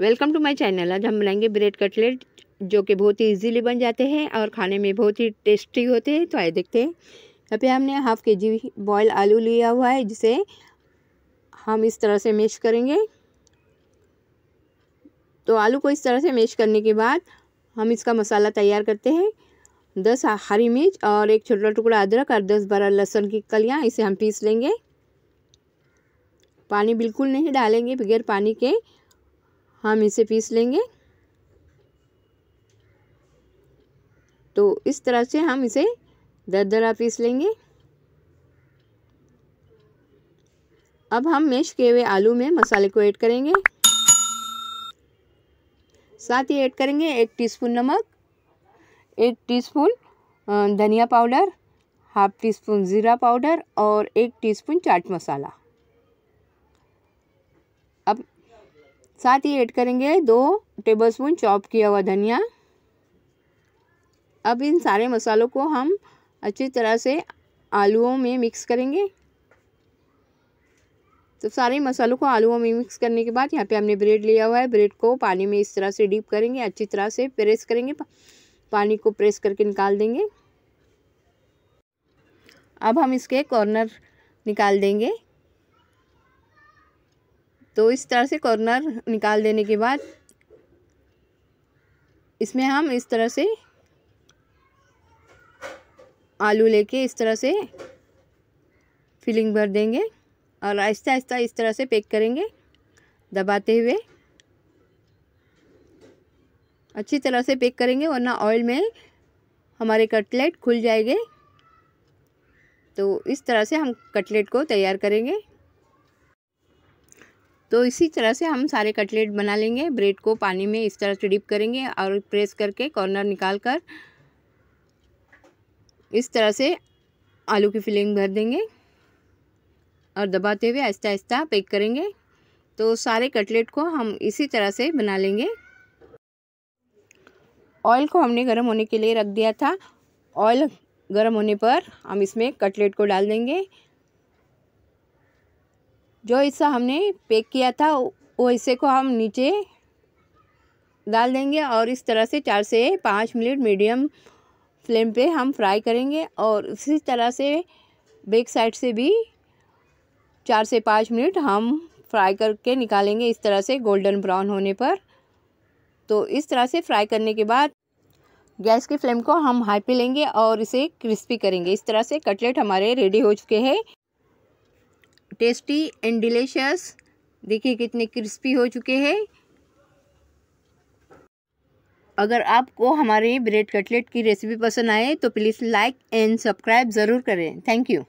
welcome to my channel आज हम बनाएंगे ब्रेड कटलेट जो कि बहुत ही इजीली बन जाते हैं और खाने में बहुत ही टेस्टी होते हैं तो आइए देखते हैं यहाँ पे हमने हाफ़ के जी बॉयल आलू लिया हुआ है जिसे हम इस तरह से मेश करेंगे तो आलू को इस तरह से मेश करने के बाद हम इसका मसाला तैयार करते हैं दस हरी मिर्च और एक छोटा टुकड़ा अदरक और दस बारह लहसुन की कलियाँ इसे हम पीस लेंगे पानी बिल्कुल नहीं डालेंगे बगैर पानी के हम इसे पीस लेंगे तो इस तरह से हम इसे दरदरा पीस लेंगे अब हम मेश किए हुए आलू में मसाले को ऐड करेंगे साथ ही ऐड करेंगे एक टीस्पून नमक एक टीस्पून धनिया पाउडर हाफ टी स्पून ज़ीरा पाउडर और एक टीस्पून चाट मसाला अब साथ ही ऐड करेंगे दो टेबलस्पून चॉप किया हुआ धनिया अब इन सारे मसालों को हम अच्छी तरह से आलूओं में मिक्स करेंगे तो सारे मसालों को आलूओं में मिक्स करने के बाद यहाँ पे हमने ब्रेड लिया हुआ है ब्रेड को पानी में इस तरह से डीप करेंगे अच्छी तरह से प्रेस करेंगे पानी को प्रेस करके निकाल देंगे अब हम इसके कॉर्नर निकाल देंगे तो इस तरह से कॉर्नर निकाल देने के बाद इसमें हम इस तरह से आलू लेके इस तरह से फिलिंग भर देंगे और आहिस्ता आहिस्ता इस तरह से पैक करेंगे दबाते हुए अच्छी तरह से पैक करेंगे वरना ऑयल में हमारे कटलेट खुल जाएंगे तो इस तरह से हम कटलेट को तैयार करेंगे तो इसी तरह से हम सारे कटलेट बना लेंगे ब्रेड को पानी में इस तरह से डिप करेंगे और प्रेस करके कॉर्नर निकाल कर इस तरह से आलू की फिलिंग भर देंगे और दबाते हुए आहिस्ता आहिस्ता पैक करेंगे तो सारे कटलेट को हम इसी तरह से बना लेंगे ऑयल को हमने गर्म होने के लिए रख दिया था ऑयल गर्म होने पर हम इसमें कटलेट को डाल देंगे जो हिस्सा हमने पैक किया था वो हिस्से को हम नीचे डाल देंगे और इस तरह से चार से पाँच मिनट मीडियम फ्लेम पे हम फ्राई करेंगे और इसी तरह से बैक साइड से भी चार से पाँच मिनट हम फ्राई करके निकालेंगे इस तरह से गोल्डन ब्राउन होने पर तो इस तरह से फ्राई करने के बाद गैस की फ्लेम को हम हाई पे लेंगे और इसे क्रिस्पी करेंगे इस तरह से कटलेट हमारे रेडी हो चुके हैं टेस्टी एंड डिलीशियस देखिए कितने क्रिस्पी हो चुके हैं अगर आपको हमारे ब्रेड कटलेट की रेसिपी पसंद आए तो प्लीज़ लाइक एंड सब्सक्राइब ज़रूर करें थैंक यू